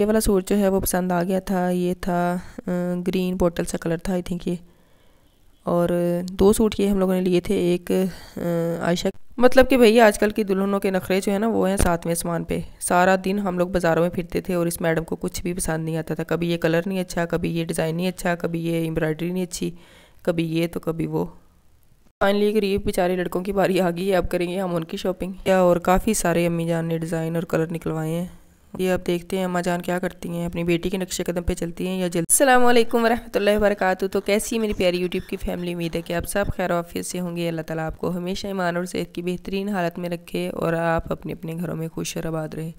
ये वाला सूट जो है वो पसंद आ गया था ये था ग्रीन बोटल सा कलर था आई थिंक ये और दो सूट ये हम लोगों ने लिए थे एक आयशा मतलब कि भैया आजकल की दुल्हनों के नखरे जो है ना वो हैं सातवें सामान पे सारा दिन हम लोग बाज़ारों में फिरते थे और इस मैडम को कुछ भी पसंद नहीं आता था कभी ये कलर नहीं अच्छा कभी ये डिज़ाइन नहीं अच्छा कभी ये एम्ब्रॉयडरी नहीं अच्छी कभी ये तो कभी वो फाइनली गरीब बेचारे लड़कों की बारी आ गई है अब करेंगे हम उनकी शॉपिंग या और काफ़ी सारे अम्मी जान ने डिज़ाइन और कलर निकलवाए हैं ये अब देखते हैं अम्मा जान क्या करती हैं अपनी बेटी के नक्शे कदम पे चलती हैं या जल्द अल्लाम वरम वरक तो कैसी मेरी प्यारी यूट्यूब की फैमिली उम्मीद है कि आप सब खैर ऑफिस से होंगे अल्लाह ताला आपको हमेशा ईमान और सेहत की बेहतरीन हालत में रखे और आप अपने अपने घरों में खुश और आबाद रहे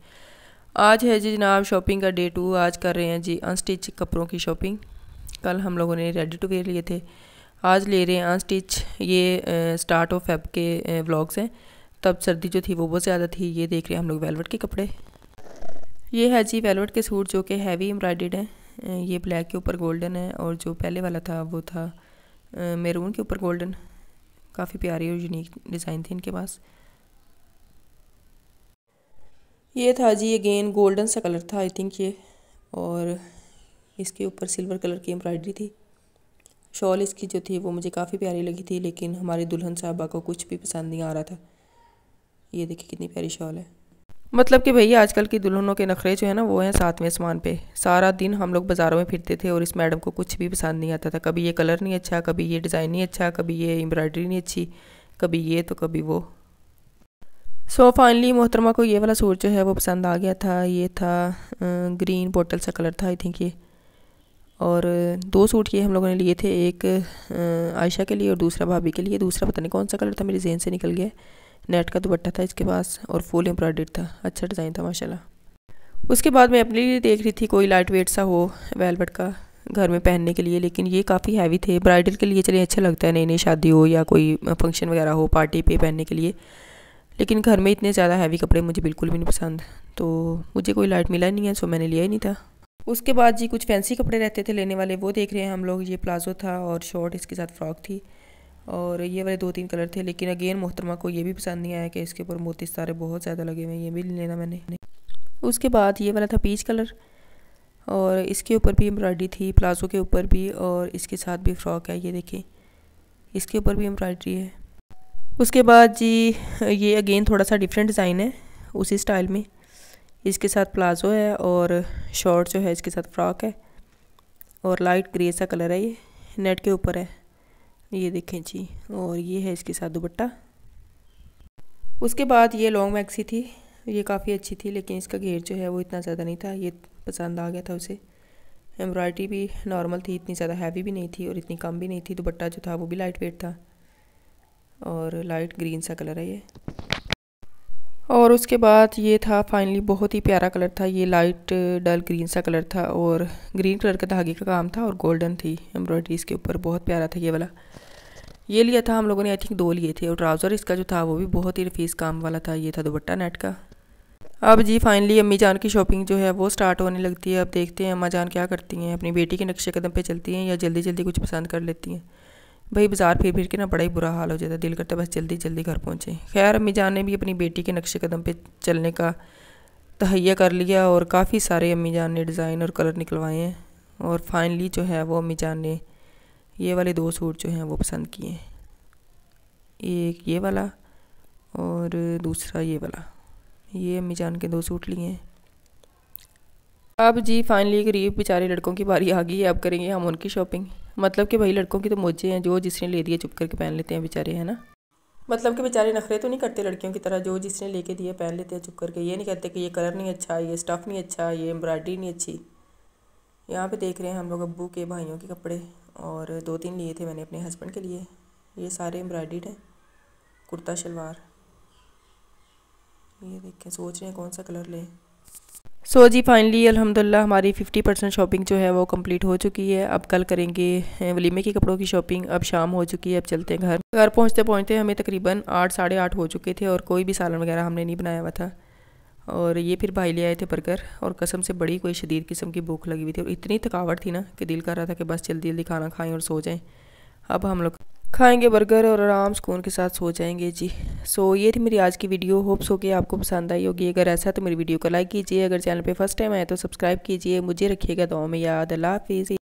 आज है जी जनाब शॉपिंग का डे टू आज कर रहे हैं जी अनस्टिच कपड़ों की शॉपिंग कल हम लोगों ने रेडी टू वेयर लिए थे आज ले रहे हैं अनस्टिच ये स्टार्ट ऑफ एप के ब्लॉग्स हैं तब सर्दी जो थी वो बहुत ज़्यादा थी ये देख रहे हैं हम लोग वेलवेट के कपड़े ये है जी वेलवेट के सूट जो कि हैवी एम्ब्रॉयडेड हैं ये ब्लैक के ऊपर गोल्डन है और जो पहले वाला था वो था मेरून के ऊपर गोल्डन काफ़ी प्यारी और यूनिक डिज़ाइन थी इनके पास ये था जी अगेन गोल्डन सा कलर था आई थिंक ये और इसके ऊपर सिल्वर कलर की एम्ब्रॉयडरी थी शॉल इसकी जो थी वो मुझे काफ़ी प्यारी लगी थी लेकिन हमारी दुल्हन साहबा को कुछ भी पसंद नहीं आ रहा था ये देखिए कितनी प्यारी शॉल है मतलब कि भैया आजकल की दुल्हनों के नखरे जो है ना वो हैं सातवें आसमान पे सारा दिन हम लोग बाज़ारों में फिरते थे और इस मैडम को कुछ भी पसंद नहीं आता था कभी ये कलर नहीं अच्छा कभी ये डिज़ाइन नहीं अच्छा कभी ये एम्ब्रॉयडरी नहीं अच्छी कभी ये तो कभी वो सो फाइनली मोहतरमा को ये वाला सूट जो है वो पसंद आ गया था ये था ग्रीन बोटल सा कलर था आई थिंक ये और दो सूट ये हम लोगों ने लिए थे एक आयशा के लिए और दूसरा भाभी के लिए दूसरा पता नहीं कौन सा कलर था मेरे जहन से निकल गया नेट का दुपट्टा था इसके पास और फुल एम्ब्रॉयडर्ड था अच्छा डिज़ाइन था माशाल्लाह उसके बाद मैं अपने लिए देख रही थी कोई लाइट वेट सा हो वेलवेट का घर में पहनने के लिए लेकिन ये काफ़ी हैवी थे ब्राइडल के लिए चलिए अच्छा लगता है नई नई शादी हो या कोई फंक्शन वगैरह हो पार्टी पे पहनने के लिए लेकिन घर में इतने ज़्यादा हैवी कपड़े मुझे बिल्कुल भी नहीं पसंद तो मुझे कोई लाइट मिला नहीं है सो मैंने लिया ही नहीं था उसके बाद जी कुछ फैंसी कपड़े रहते थे लेने वाले वो देख रहे हैं हम लोग ये प्लाजो था और शॉर्ट इसके साथ फ्रॉक थी और ये वाले दो तीन कलर थे लेकिन अगेन मोहतरमा को ये भी पसंद नहीं आया कि इसके ऊपर मोती सारे बहुत ज़्यादा लगे हुए हैं ये भी लेना मैंने उसके बाद ये वाला था पीच कलर और इसके ऊपर भी एम्ब्रॉयडरी थी प्लाजो के ऊपर भी और इसके साथ भी फ्रॉक है ये देखें इसके ऊपर भी एम्ब्रॉयडरी है उसके बाद जी ये अगेन थोड़ा सा डिफरेंट डिज़ाइन है उसी स्टाइल में इसके साथ प्लाजो है और शॉर्ट जो है इसके साथ फ्रॉक है और लाइट ग्रे सा कलर है ये नेट के ऊपर है ये देखें जी और ये है इसके साथ दुपट्टा उसके बाद ये लॉन्ग मैक्सी थी ये काफ़ी अच्छी थी लेकिन इसका घेर जो है वो इतना ज़्यादा नहीं था ये पसंद आ गया था उसे एम्ब्रॉयडरी भी नॉर्मल थी इतनी ज़्यादा हैवी भी नहीं थी और इतनी कम भी नहीं थी दुपट्टा जो था वो भी लाइट वेट था और लाइट ग्रीन सा कलर है ये और उसके बाद ये था फाइनली बहुत ही प्यारा कलर था ये लाइट डल ग्रीन सा कलर था और ग्रीन कलर का धागे का काम था और गोल्डन थी एम्ब्रॉयडरी इसके ऊपर बहुत प्यारा था ये वाला ये लिया था हम लोगों ने आई थिंक दो लिए थे और ट्राउज़र इसका जो था वो भी बहुत ही रफीस काम वाला था ये था दुपट्टा नेट का अब जी फाइनली अम्मी जान की शॉपिंग जो है वो स्टार्ट होने लगती है अब देखते हैं अम्मा जान क्या करती हैं अपनी बेटी के नक्शे कदम पे चलती हैं या जल्दी जल्दी कुछ पसंद कर लेती हैं भाई बाजार फिर फिर के ना बड़ा ही बुरा हाल हो जाता दिल करता बस जल्दी जल्दी घर पहुँचे खैर अम्मी जान ने भी अपनी बेटी के नक्शे कदम पर चलने का तहैया कर लिया और काफ़ी सारे अम्मी जान ने डिज़ाइन और कलर निकलवाए हैं और फाइनली जो है वो अम्मी जान ने ये वाले दो सूट जो हैं वो पसंद किए एक ये वाला और दूसरा ये वाला ये अम्मी जान के दो सूट लिए हैं अब जी फाइनली गरीब बेचारे लड़कों की बारी आ गई है अब करेंगे हम उनकी शॉपिंग मतलब कि भाई लड़कों की तो मोजे हैं जो जिसने ले दिए चुप करके पहन लेते हैं बेचारे है ना मतलब कि बेचारे नखरे तो नहीं करते लड़कियों की तरह जो जिसने लेके दिए पहन लेते हैं चुप करके ये नहीं कहते कि ये कलर नहीं अच्छा ये स्टफ़ नहीं अच्छा ये एम्ब्रॉयडरी नहीं अच्छी यहाँ पे देख रहे हैं हम लोग अब्बू के भाइयों के कपड़े और दो तीन लिए थे मैंने अपने हस्बैंड के लिए ये सारे एम्ब्रॉयडीड हैं कुर्ता शलवार ये देखें सोच रहे हैं कौन सा कलर लें सो so, जी फाइनली अल्हम्दुलिल्लाह हमारी 50 परसेंट शॉपिंग जो है वो कंप्लीट हो चुकी है अब कल करेंगे वलीमे के कपड़ों की शॉपिंग अब शाम हो चुकी है अब चलते हैं घर घर पहुँचते पहुँचते हमें तकरीबन आठ साढ़े आठ हो चुके थे और कोई भी सालन वगैरह हमने नहीं बनाया हुआ था और ये फिर भाई ले आए थे बर्गर और कसम से बड़ी कोई शदीद किस्म की भूख लगी हुई थी और इतनी थकावट थी ना कि दिल कर रहा था कि बस जल्दी जल्दी खाना खाएँ और सो जाएँ अब हम लोग खाएँगे बर्गर और आराम सुकून के साथ सो जाएंगे जी सो so, ये थी मेरी आज की वीडियो होप्स हो कि आपको पसंद आई होगी अगर ऐसा तो मेरी वीडियो को लाइक कीजिए अगर चैनल पे फर्स्ट टाइम आए तो सब्सक्राइब कीजिए मुझे रखिएगा दो में याद अल्लाह हाफिज़